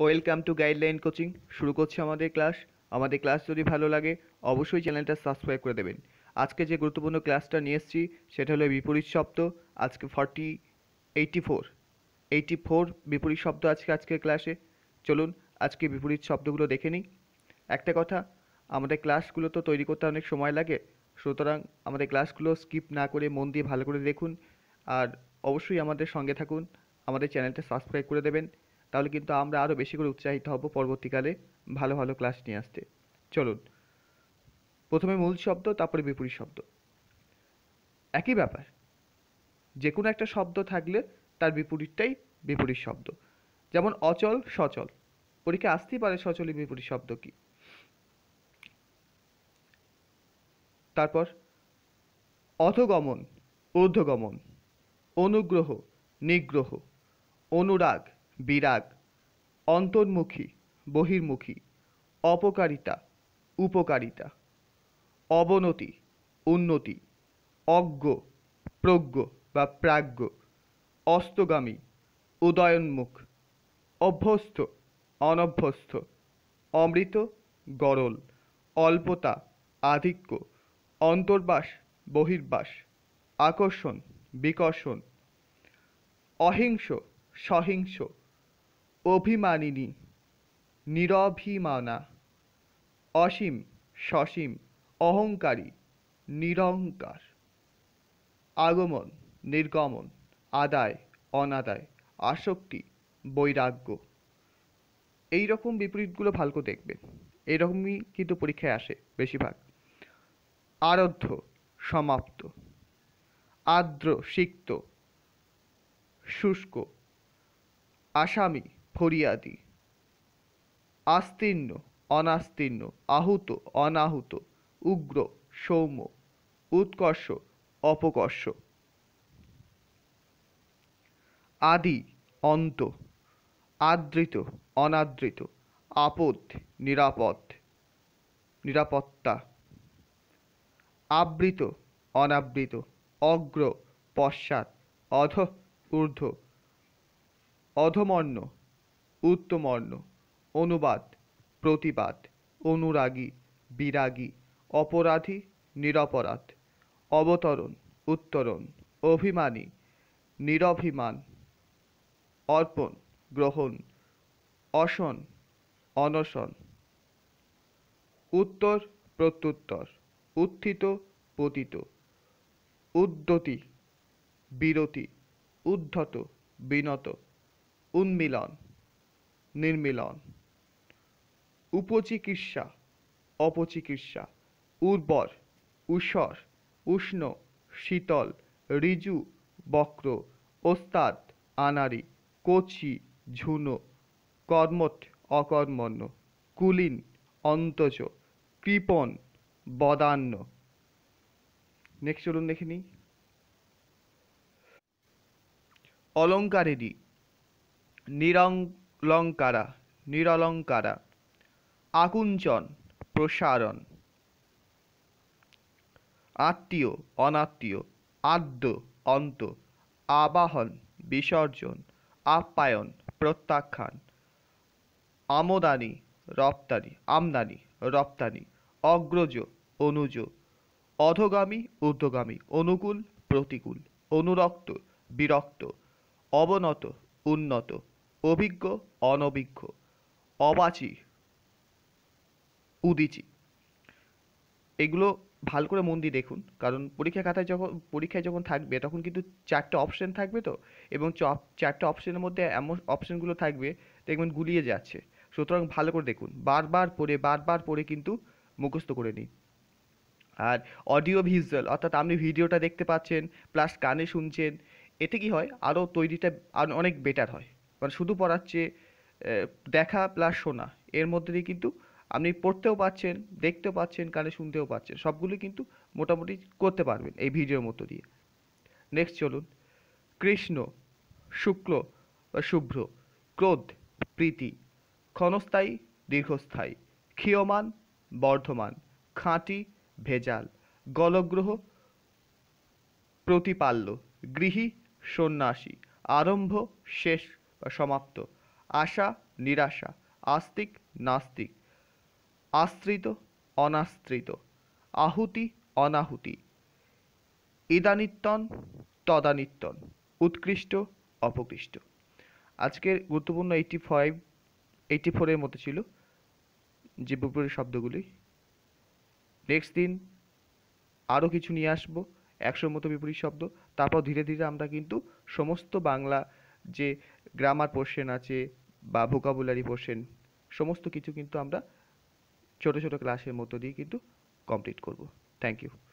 welcome to guideline coaching শুরু করছি আমাদের ক্লাস আমাদের ক্লাস যদি ভালো লাগে অবশ্যই চ্যানেলটা সাবস্ক্রাইব করে দেবেন আজকে যে গুরুত্বপূর্ণ ক্লাসটা নিয়ে এসেছি সেটা হলো বিপরীত শব্দ আজকে forty eighty four eighty four বিপরীত শব্দ আজকে আজকের ক্লাসে চলুন আজকে বিপরীত শব্দগুলো দেখে নিই একটা কথা আমাদের ক্লাসগুলো তো তৈরি করতে অনেক সময় লাগে সুতরাং আমাদের ক্লাসগুলো স্কিপ না করে মন দিয়ে ভালো করে দেখুন আর অবশ্যই আমাদের সঙ্গে থাকুন আমাদের চ্যানেলটা সাবস্ক্রাইব করে দেবেন তাহলে কিন্তু আমরা আরও বেশি করে উৎসাহিত হব পরবর্তীকালে ভালো ভালো ক্লাস নিয়ে আসতে চলুন প্রথমে মূল শব্দ তারপরে বিপরীত শব্দ একই ব্যাপার যে কোনো একটা শব্দ থাকলে তার বিপরীতটাই বিপরীত শব্দ যেমন অচল সচল পরীক্ষা আসতেই পারে সচলের বিপরীত শব্দ কি তারপর অধগমন ঊর্ধ্বগমন অনুগ্রহ নিগ্রহ অনুরাগ বিরাগ অন্তর্মুখী বহির্মুখী অপকারিতা উপকারিতা অবনতি উন্নতি অজ্ঞ প্রজ্ঞ বা প্রাজ্ঞ অস্তগামী উদয়নমুখ অভ্যস্ত অনভ্যস্ত অমৃত গরল অল্পতা আধিক্য অন্তর্বাস বহির্বাস আকর্ষণ বিকর্ষণ অহিংস সহিংস অভিমানিনী নিরভিমানা অসীম সসীম অহংকারী নিরহংকার আগমন নির্গমন আদায় অনাদায় আসক্তি বৈরাগ্য এই রকম বিপরীতগুলো ভালো দেখবে এরকমই কিন্তু পরীক্ষায় আসে বেশিরভাগ আরধ্য সমাপ্ত আর্দ্র সিক্ত শুষ্ক আসামি ফরিয়াদি আস্তীর্ণ অনাস্তীর্ণ আহুত অনাহুত উগ্র সৌম্য উৎকর্ষ অপকর্ষ আদি অন্ত আদৃত অনাদৃত আপদ নিরাপদ নিরাপত্তা আবৃত অনাবৃত অগ্র পশ্চাৎ অধ ঊর্ধ্ব অধমর্ণ উত্তমর্ণ অনুবাদ প্রতিবাদ অনুরাগী বিরাগী অপরাধী নিরপরাধ অবতরণ উত্তরণ অভিমানী নিরভিমান অর্পণ গ্রহণ অসন অনশন উত্তর প্রত্যুত্তর উত্থিত পতিত উদ্যতি বিরতি উদ্ধত বিনত উন্মিলন নির্মিলন উপচিকিৎসা অপচিকিৎসা উর্বর উষর উষ্ণ শীতল ঋজু বক্র ওস্তাদ আনারি কচি ঝুনো কর্মট অকর্মণ্য কুলিন অন্তজ কৃপন বদান্য নেক্সট চলুন দেখে নিই অলঙ্কারেরই নিরঙ্ক অলঙ্কারা নিরলঙ্কারা আকুঞ্চন প্রসারণ আত্মীয় অনাত্মীয় আদ্য অন্ত আবাহন বিসর্জন আপ্যায়ন প্রত্যাখ্যান আমদানি রপ্তানি আমদানি রপ্তানি অগ্রজ অনুজ অধগামী ঊর্ধ্বগামী অনুকূল প্রতিকূল অনুরক্ত বিরক্ত অবনত উন্নত অভিজ্ঞ অনভিজ্ঞ অবাচি উদিচি এগুলো ভালো করে মন দিয়ে দেখুন কারণ পরীক্ষা খাতায় যখন পরীক্ষায় যখন থাকবে তখন কিন্তু চারটে অপশন থাকবে তো এবং চারটে অপশনের মধ্যে এমন অপশনগুলো থাকবে দেখবেন গুলিয়ে যাচ্ছে সুতরাং ভালো করে দেখুন বারবার পড়ে বারবার পড়ে কিন্তু মুখস্থ করে নিন আর অডিও ভিজুয়াল অর্থাৎ আপনি ভিডিওটা দেখতে পাচ্ছেন প্লাস কানে শুনছেন এতে কি হয় আরও তৈরিটা অনেক বেটার হয় মানে শুধু পড়ার চেয়ে দেখা প্লাস শোনা এর মধ্যে দিয়ে কিন্তু আপনি পড়তেও পাচ্ছেন দেখতেও পাচ্ছেন কানে শুনতেও পাচ্ছেন সবগুলি কিন্তু মোটামুটি করতে পারবেন এই ভিডিওর মতো দিয়ে নেক্সট চলুন কৃষ্ণ শুক্ল বা শুভ্র ক্রোধ প্রীতি ক্ষণস্থায়ী দীর্ঘস্থায়ী ক্ষীয়মান বর্ধমান খাঁটি ভেজাল গলগ্রহ প্রতিপাল্য গৃহী সন্ন্যাসী আরম্ভ শেষ বা সমাপ্ত আশা নিরাশা আস্তিক নাস্তিক আশ্রিত অনাশ্রিত আহুতি অনাহুতি ইদানিত্তন তদানিত্তন উৎকৃষ্ট অপকৃষ্ট আজকের গুরুত্বপূর্ণ এইটি ফাইভ এইটি ফোরের মতো ছিল যে বিপরীত শব্দগুলি নেক্সট দিন আরও কিছু নিয়ে আসবো একশোর মতো বিপরীত শব্দ তারপর ধীরে ধীরে আমরা কিন্তু সমস্ত বাংলা যে গ্রামার পোর্শন আছে বা ভোকাবুলারি পোর্শন সমস্ত কিছু কিন্তু আমরা ছোট ছোট ক্লাসের মধ্য দিয়ে কিন্তু কমপ্লিট করব থ্যাংক ইউ